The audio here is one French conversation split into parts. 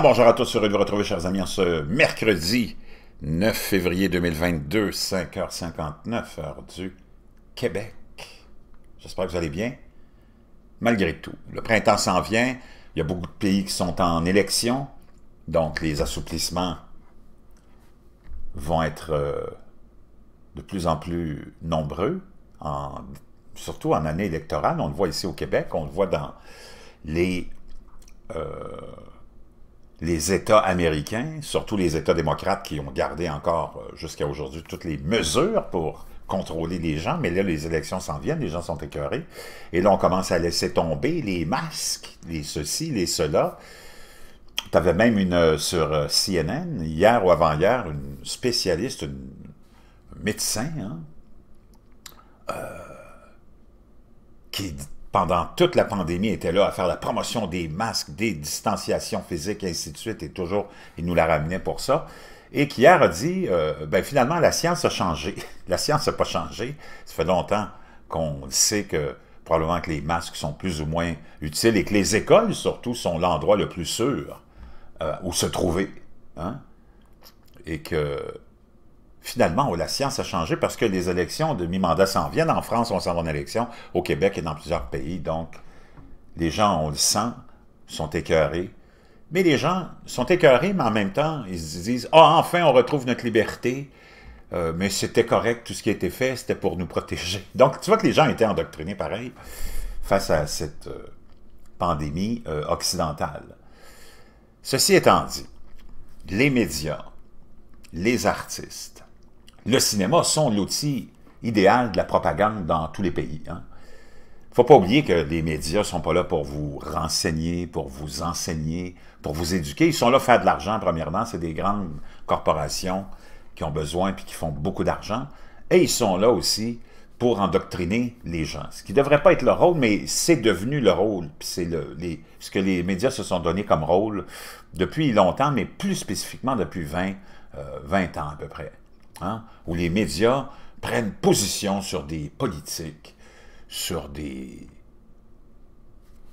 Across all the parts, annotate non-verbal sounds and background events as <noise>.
bonjour à tous, heureux de vous retrouver, chers amis, en ce mercredi 9 février 2022, 5h59, heure du Québec. J'espère que vous allez bien. Malgré tout, le printemps s'en vient, il y a beaucoup de pays qui sont en élection, donc les assouplissements vont être euh, de plus en plus nombreux, en, surtout en année électorale. On le voit ici au Québec, on le voit dans les... Euh, les États américains, surtout les États démocrates qui ont gardé encore euh, jusqu'à aujourd'hui toutes les mesures pour contrôler les gens, mais là, les élections s'en viennent, les gens sont écœurés, et là, on commence à laisser tomber les masques, les ceci, les cela. Tu avais même une, euh, sur euh, CNN, hier ou avant-hier, une spécialiste, un médecin, hein, qui dit, qui pendant toute la pandémie, était là à faire la promotion des masques, des distanciations physiques, et ainsi de suite, et toujours, il nous la ramenait pour ça. Et qui hier a dit, euh, ben finalement, la science a changé. <laughs> la science n'a pas changé. Ça fait longtemps qu'on sait que probablement que les masques sont plus ou moins utiles et que les écoles, surtout, sont l'endroit le plus sûr euh, où se trouver. Hein? Et que finalement, oh, la science a changé parce que les élections de mi-mandat s'en viennent. En France, on s'en va en élection, au Québec et dans plusieurs pays. Donc, les gens, on le sent, sont écœurés. Mais les gens sont écœurés, mais en même temps, ils se disent « Ah, enfin, on retrouve notre liberté. Euh, mais c'était correct, tout ce qui a été fait, c'était pour nous protéger. <laughs> » Donc, tu vois que les gens étaient endoctrinés pareil face à cette euh, pandémie euh, occidentale. Ceci étant dit, les médias, les artistes, le cinéma sont l'outil idéal de la propagande dans tous les pays. Il hein. ne faut pas oublier que les médias sont pas là pour vous renseigner, pour vous enseigner, pour vous éduquer. Ils sont là pour faire de l'argent, premièrement. C'est des grandes corporations qui ont besoin et qui font beaucoup d'argent. Et ils sont là aussi pour endoctriner les gens. Ce qui ne devrait pas être leur rôle, mais c'est devenu leur rôle. C'est ce que les médias se sont donné comme rôle depuis longtemps, mais plus spécifiquement depuis 20, 20 euh, ans à peu près. Hein, où les médias prennent position sur des politiques, sur des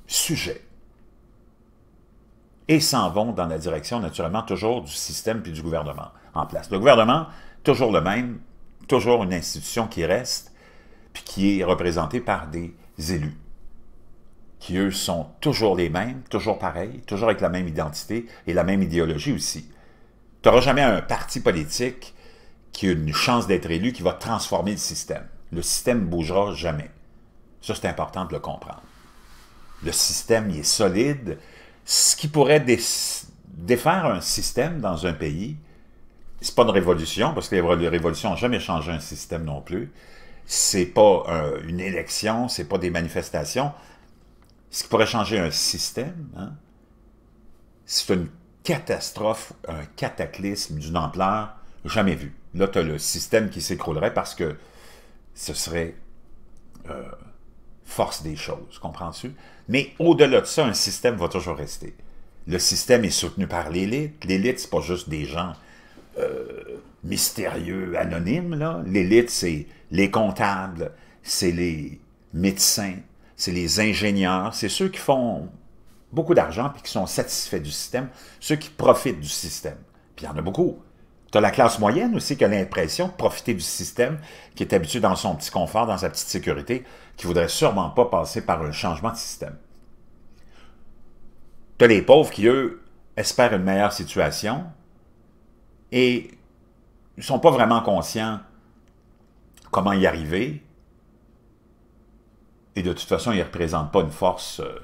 sujets, et s'en vont dans la direction, naturellement, toujours du système puis du gouvernement en place. Le gouvernement, toujours le même, toujours une institution qui reste, puis qui est représentée par des élus, qui, eux, sont toujours les mêmes, toujours pareils, toujours avec la même identité et la même idéologie aussi. Tu n'auras jamais un parti politique qui a une chance d'être élu, qui va transformer le système. Le système ne bougera jamais. Ça, c'est important de le comprendre. Le système, il est solide. Ce qui pourrait défaire un système dans un pays, c'est pas une révolution, parce que les révolutions n'ont jamais changé un système non plus. C'est pas une élection, c'est pas des manifestations. Ce qui pourrait changer un système, hein, c'est une catastrophe, un cataclysme d'une ampleur Jamais vu. Là, tu as le système qui s'écroulerait parce que ce serait euh, force des choses, comprends-tu? Mais au-delà de ça, un système va toujours rester. Le système est soutenu par l'élite. L'élite, c'est pas juste des gens euh, mystérieux, anonymes. L'élite, c'est les comptables, c'est les médecins, c'est les ingénieurs, c'est ceux qui font beaucoup d'argent puis qui sont satisfaits du système, ceux qui profitent du système. Puis il y en a beaucoup tu as la classe moyenne aussi qui a l'impression de profiter du système, qui est habitué dans son petit confort, dans sa petite sécurité, qui voudrait sûrement pas passer par un changement de système. Tu as les pauvres qui, eux, espèrent une meilleure situation et ne sont pas vraiment conscients comment y arriver. Et de toute façon, ils ne représentent pas une force euh,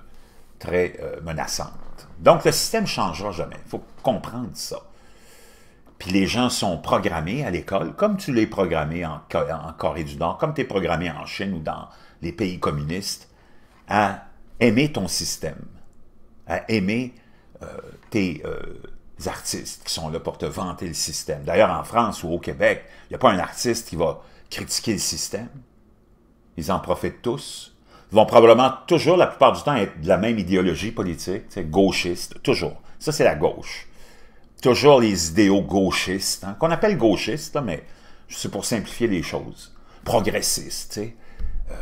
très euh, menaçante. Donc, le système ne changera jamais. Il faut comprendre ça. Puis les gens sont programmés à l'école, comme tu l'es programmé en, Corée du Nord, comme tu es programmé en Chine ou dans les pays communistes, à aimer ton système, à aimer euh, tes euh, artistes qui sont là pour te vanter le système. D'ailleurs, en France ou au Québec, il n'y a pas un artiste qui va critiquer le système. Ils en profitent tous. Ils vont probablement toujours, la plupart du temps, être de la même idéologie politique, gauchiste, toujours. Ça, c'est la gauche toujours les idéaux gauchistes, hein, qu'on appelle gauchistes, mais c'est pour simplifier les choses, progressistes, tu sais. Euh,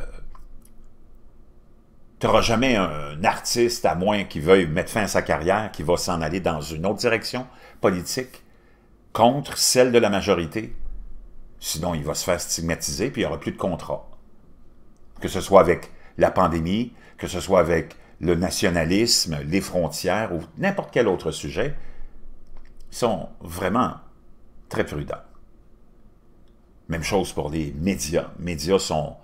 tu n'auras jamais un artiste, à moins qu'il veuille mettre fin à sa carrière, qui va s'en aller dans une autre direction politique contre celle de la majorité. Sinon, il va se faire stigmatiser, puis il n'y aura plus de contrat. Que ce soit avec la pandémie, que ce soit avec le nationalisme, les frontières ou n'importe quel autre sujet, sont vraiment très prudents. Même chose pour les médias. Les médias sont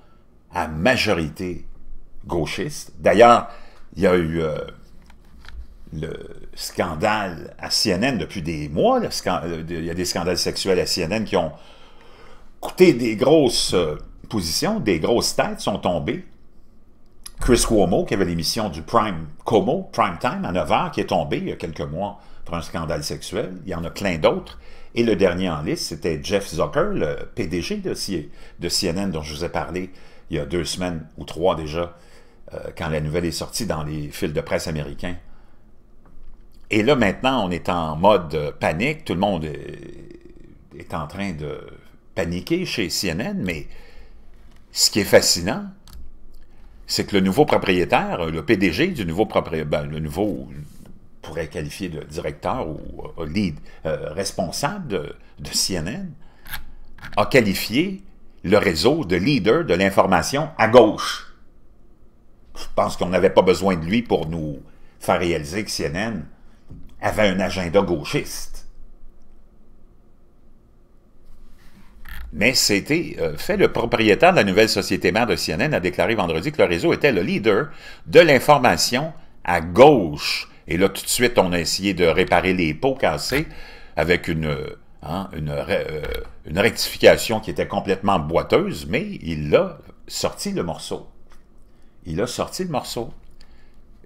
à majorité gauchistes. D'ailleurs, il y a eu euh, le scandale à CNN depuis des mois. Euh, il y a des scandales sexuels à CNN qui ont coûté des grosses euh, positions, des grosses têtes sont tombées. Chris Cuomo, qui avait l'émission du Prime Como, Prime Time, à 9h, qui est tombé il y a quelques mois un scandale sexuel. Il y en a plein d'autres. Et le dernier en liste, c'était Jeff Zucker, le PDG de, de CNN dont je vous ai parlé il y a deux semaines ou trois déjà, euh, quand la nouvelle est sortie dans les fils de presse américains. Et là, maintenant, on est en mode panique. Tout le monde est en train de paniquer chez CNN, mais ce qui est fascinant, c'est que le nouveau propriétaire, le PDG du nouveau propriétaire, ben, le nouveau pourrait qualifier de directeur ou euh, lead euh, responsable de, CNN, a qualifié le réseau de leader de l'information à gauche. Je pense qu'on n'avait pas besoin de lui pour nous faire réaliser que CNN avait un agenda gauchiste. Mais c'était euh, fait, le propriétaire de la nouvelle société mère de CNN a déclaré vendredi que le réseau était le leader de l'information à gauche et là, tout de suite, on a essayé de réparer les pots cassés avec hein, euh, une, rectification qui était complètement boiteuse, mais il a sorti le morceau. Il a sorti le morceau.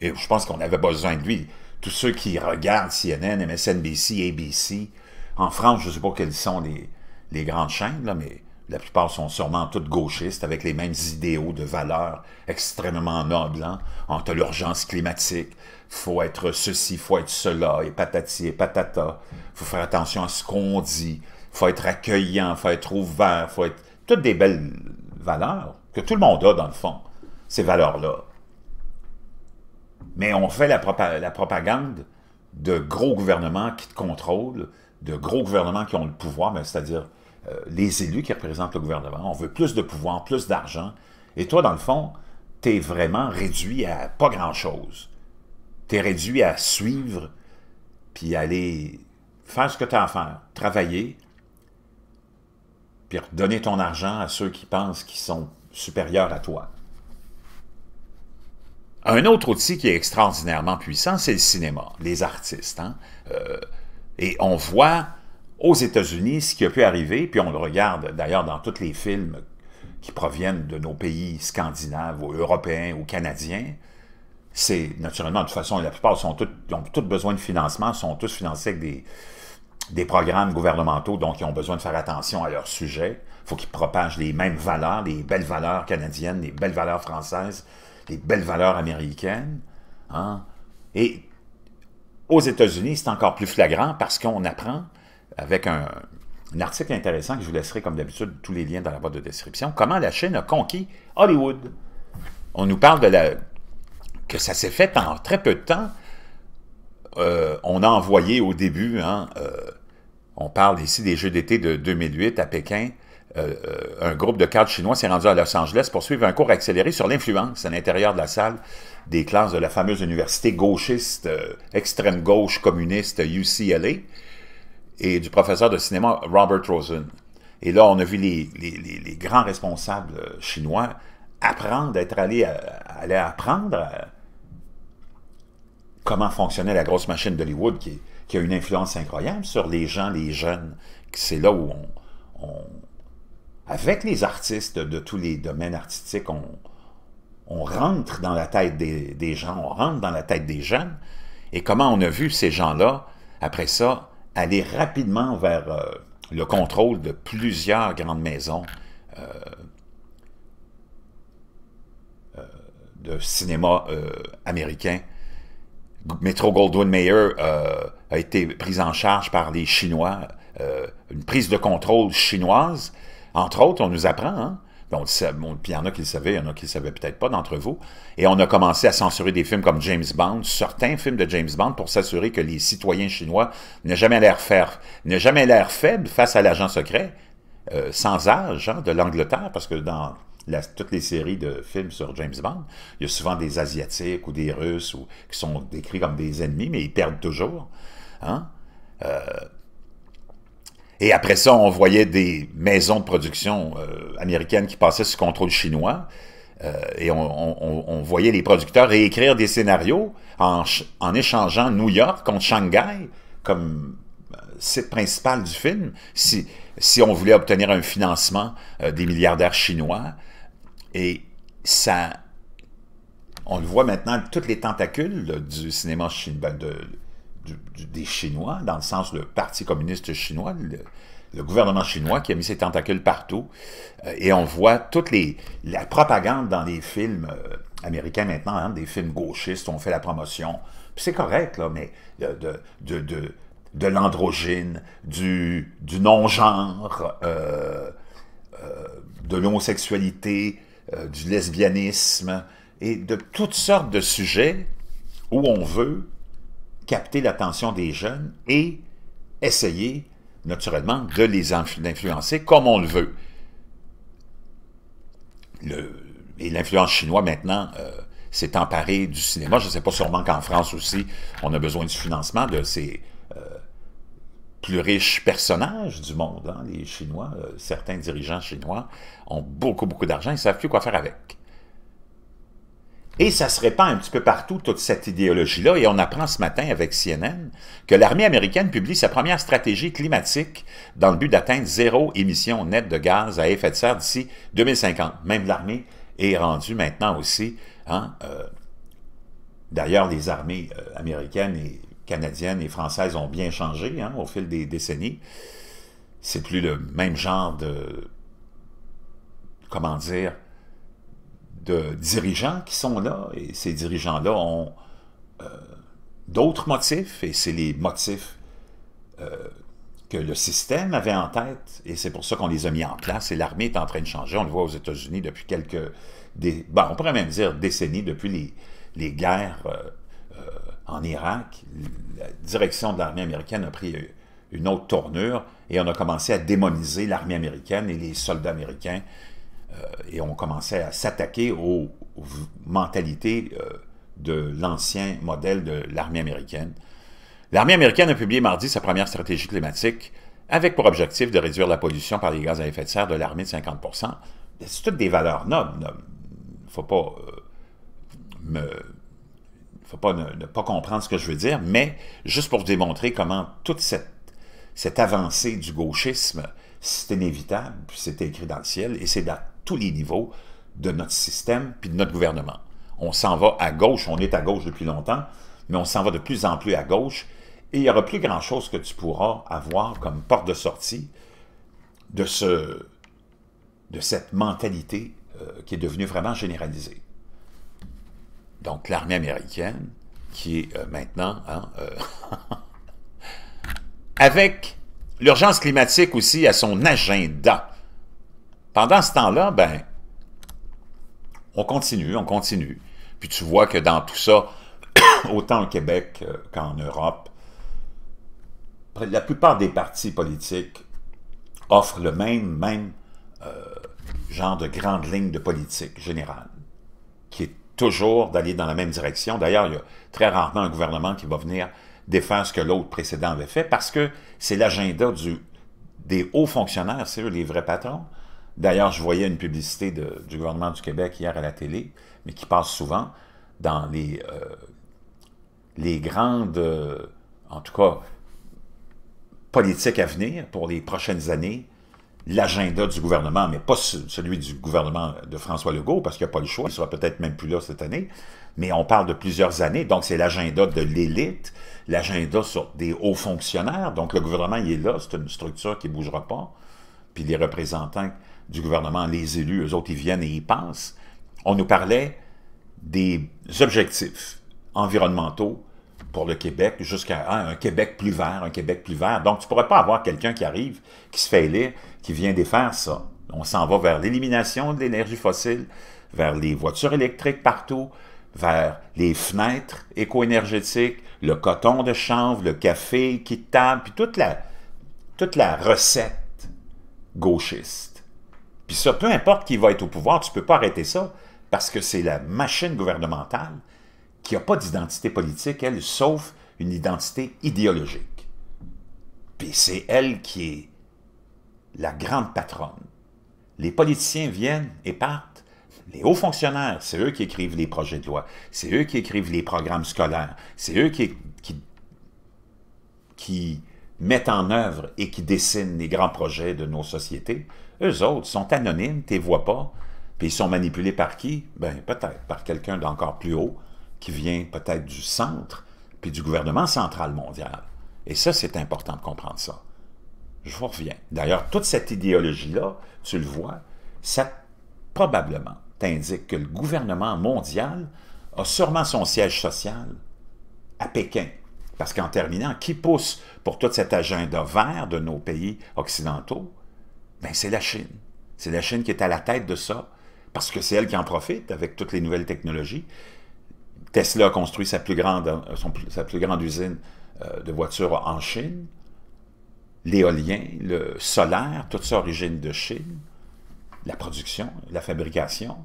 Et je pense qu'on avait besoin de lui. Tous ceux qui regardent CNN, MSNBC, ABC, en France, je ne sais pas quelles sont les, grandes chaînes, mais la plupart sont sûrement toutes gauchistes, avec les mêmes idéaux de valeurs extrêmement nobles, entre hein. l'urgence climatique, faut être ceci, faut être cela, et patati et patata. faut faire attention à ce qu'on dit, faut être accueillant, faut être ouvert, faut être... Toutes des belles valeurs que tout le monde a, dans le fond, ces valeurs-là. Mais on fait la, propagande de gros gouvernements qui te contrôlent, de gros gouvernements qui ont le pouvoir, c'est-à-dire euh, les élus qui représentent le gouvernement. On veut plus de pouvoir, plus d'argent. Et toi, dans le fond, t'es vraiment réduit à pas grand-chose tu es réduit à suivre, puis aller faire ce que tu as à faire, travailler, puis donner ton argent à ceux qui pensent qu'ils sont supérieurs à toi. Un autre outil qui est extraordinairement puissant, c'est le cinéma, les artistes. Hein? Euh, et on voit aux États-Unis ce qui a pu arriver, puis on le regarde d'ailleurs dans tous les films qui proviennent de nos pays scandinaves, ou européens ou canadiens, c'est naturellement, de toute façon, la plupart sont toutes, ont tous besoin de financement, sont tous financés avec des, des programmes gouvernementaux, donc ils ont besoin de faire attention à leur sujet. Il faut qu'ils propagent les mêmes valeurs, les belles valeurs canadiennes, les belles valeurs françaises, les belles valeurs américaines. Hein? Et aux États-Unis, c'est encore plus flagrant parce qu'on apprend, avec un, un, article intéressant que je vous laisserai comme d'habitude tous les liens dans la boîte de description, comment la Chine a conquis Hollywood. On nous parle de la que ça s'est fait en très peu de temps. Euh, on a envoyé au début, hein, euh, on parle ici des Jeux d'été de 2008 à Pékin, euh, un groupe de cadres chinois s'est rendu à Los Angeles pour suivre un cours accéléré sur l'influence à l'intérieur de la salle des classes de la fameuse université gauchiste, extrême gauche communiste UCLA, et du professeur de cinéma Robert Rosen. Et là, on a vu les, grands responsables chinois apprendre, être allés aller apprendre comment fonctionnait la grosse machine d'Hollywood qui, a une influence incroyable sur les gens, les jeunes. C'est là où on, Avec les artistes de tous les domaines artistiques, on, rentre dans la tête des, gens, on rentre dans la tête des jeunes. Et comment on a vu ces gens-là, après ça, aller rapidement vers euh, le contrôle de plusieurs grandes maisons euh, euh, de cinéma américain Metro Goldwyn Mayer euh, a été prise en charge par les Chinois, euh, une prise de contrôle chinoise. Entre autres, on nous apprend, hein? puis il y en a qui le savaient, il y en a qui le savaient peut-être pas d'entre vous. Et on a commencé à censurer des films comme James Bond, certains films de James Bond, pour s'assurer que les citoyens chinois n'aient jamais l'air n'aient jamais l'air faibles face à l'agent secret, euh, sans âge, hein, de l'Angleterre, parce que dans toutes les séries de films sur James Bond, il y a souvent des Asiatiques ou des Russes qui sont décrits comme des ennemis, mais ils perdent toujours. Hein. Euh, et après ça, on voyait des maisons de production euh, américaines qui passaient sous contrôle chinois. Euh, et on, voyait les producteurs réécrire des scénarios en, échangeant New York contre Shanghai comme site principal du film, si, on voulait obtenir un financement des milliardaires chinois. Et ça... On le voit maintenant, toutes les tentacules du cinéma chinois, ben, de, des Chinois, dans le sens du Parti communiste chinois, le, gouvernement chinois qui a mis ses tentacules partout. Euh, et on voit toute les, la propagande dans les films euh, américains maintenant, hein, des films gauchistes, on fait la promotion. C'est correct, là, mais euh, de, de, de, de l'androgyne, du, du non-genre, de l'homosexualité, euh, du lesbianisme et de toutes sortes de sujets où on veut capter l'attention des jeunes et essayer, naturellement, de les influencer comme on le veut. et l'influence chinoise, maintenant, euh, s'est emparée du cinéma. Je ne sais pas sûrement qu'en France aussi, on a besoin du financement de ces plus riches personnages du monde. Hein. Les Chinois, euh, certains dirigeants chinois ont beaucoup, beaucoup d'argent, ils ne savent plus quoi faire avec. Et ça se répand un petit peu partout, toute cette idéologie-là, et on apprend ce matin avec CNN que l'armée américaine publie sa première stratégie climatique dans le but d'atteindre zéro émission nette de gaz à effet de serre d'ici 2050. Même l'armée est rendue maintenant aussi, hein, euh, d'ailleurs les armées euh, américaines et canadiennes et françaises ont bien changé hein, au fil des décennies. C'est plus le même genre de, comment dire, de dirigeants qui sont là, et ces dirigeants-là ont euh, d'autres motifs, et c'est les motifs euh, que le système avait en tête, et c'est pour ça qu'on les a mis en place, et l'armée est en train de changer, on le voit aux États-Unis depuis quelques, des, bon, on pourrait même dire décennies, depuis les, guerres euh, en Irak, la direction de l'armée américaine a pris une autre tournure et on a commencé à démoniser l'armée américaine et les soldats américains euh, et on commençait à s'attaquer aux, mentalités euh, de l'ancien modèle de l'armée américaine. L'armée américaine a publié mardi sa première stratégie climatique avec pour objectif de réduire la pollution par les gaz à effet de serre de l'armée de 50 C'est toutes des valeurs nobles. Il ne faut pas euh, me faut pas ne, pas comprendre ce que je veux dire, mais juste pour vous démontrer comment toute cette, cette avancée du gauchisme, c'est inévitable, puis c'était écrit dans le ciel, et c'est à tous les niveaux de notre système puis de notre gouvernement. On s'en va à gauche, on est à gauche depuis longtemps, mais on s'en va de plus en plus à gauche, et il n'y aura plus grand-chose que tu pourras avoir comme porte de sortie de, ce, de cette mentalité euh, qui est devenue vraiment généralisée donc l'armée américaine, qui est euh, maintenant... Hein, euh, <laughs> avec l'urgence climatique aussi à son agenda. Pendant ce temps-là, ben, on continue, on continue. Puis tu vois que dans tout ça, <coughs> autant au Québec euh, qu'en Europe, la plupart des partis politiques offrent le même, même genre de grande ligne de politique générale, qui est toujours d'aller dans la même direction. D'ailleurs, il y a très rarement un gouvernement qui va venir défaire ce que l'autre précédent avait fait parce que c'est l'agenda des hauts fonctionnaires, c'est eux les vrais patrons. D'ailleurs, je voyais une publicité du gouvernement du Québec hier à la télé, mais qui passe souvent dans les, euh, les grandes, euh, en tout cas, politiques à venir pour les prochaines années l'agenda du gouvernement, mais pas celui du gouvernement de François Legault, parce qu'il n'y a pas le choix, il sera peut-être même plus là cette année, mais on parle de plusieurs années, donc c'est l'agenda de l'élite, l'agenda sur des hauts fonctionnaires, donc le gouvernement, il est là, c'est une structure qui ne bougera pas, puis les représentants du gouvernement, les élus, eux autres, ils viennent et ils pensent On nous parlait des objectifs environnementaux pour le Québec jusqu'à un Québec plus vert, un Québec plus vert. Donc, tu ne pourrais pas avoir quelqu'un qui arrive, qui se fait élire, qui vient défaire ça. On s'en va vers l'élimination de l'énergie fossile, vers les voitures électriques partout, vers les fenêtres éco-énergétiques, le coton de chanvre, le café qui tape puis toute la, toute la recette gauchiste. Puis ça, peu importe qui va être au pouvoir, tu ne peux pas arrêter ça, parce que c'est la machine gouvernementale qui n'a pas d'identité politique, elle, sauf une identité idéologique. Puis c'est elle qui est la grande patronne. Les politiciens viennent et partent. Les hauts fonctionnaires, c'est eux qui écrivent les projets de loi, c'est eux qui écrivent les programmes scolaires, c'est eux qui, mettent en œuvre et qui dessinent les grands projets de nos sociétés, eux autres sont anonymes, tu les vois pas. Puis ils sont manipulés par qui? Ben peut-être par quelqu'un d'encore plus haut, qui vient peut-être du centre, puis du gouvernement central mondial. Et ça, c'est important de comprendre ça. Je vous reviens. D'ailleurs, toute cette idéologie-là, tu le vois, ça probablement t'indique que le gouvernement mondial a sûrement son siège social à Pékin. Parce qu'en terminant, qui pousse pour toute cet agenda vert de nos pays occidentaux? Ben, c'est la Chine. C'est la Chine qui est à la tête de ça, parce que c'est elle qui en profite avec toutes les nouvelles technologies. Tesla a construit sa plus grande, euh, plus grande usine euh, de voitures en Chine. L'éolien, le solaire, tout ça origine de Chine. La production, la fabrication.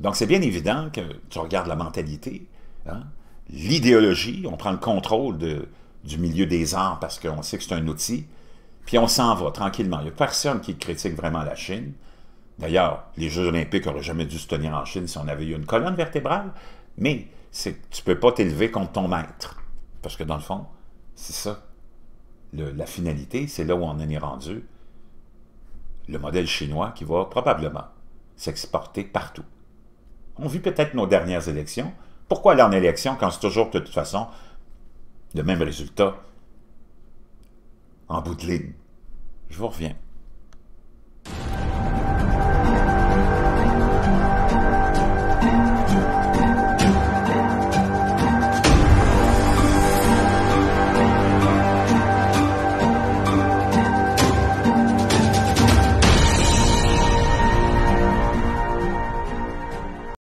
Donc c'est bien évident que tu regardes la mentalité, hein. l'idéologie, on prend le contrôle de, du milieu des arts parce qu'on sait que c'est un outil, puis on s'en va tranquillement. Il n'y a personne qui critique vraiment la Chine. D'ailleurs, les Jeux olympiques n'auraient jamais dû se tenir en Chine si on avait eu une colonne vertébrale, mais c'est que tu ne peux pas t'élever contre ton maître. Parce que dans le fond, c'est ça. la finalité, c'est là où on en est rendu. Le modèle chinois qui va probablement s'exporter partout. On vit peut-être nos dernières élections. Pourquoi aller en élection quand c'est toujours de toute façon le même résultat en bout de ligne? Je vous reviens.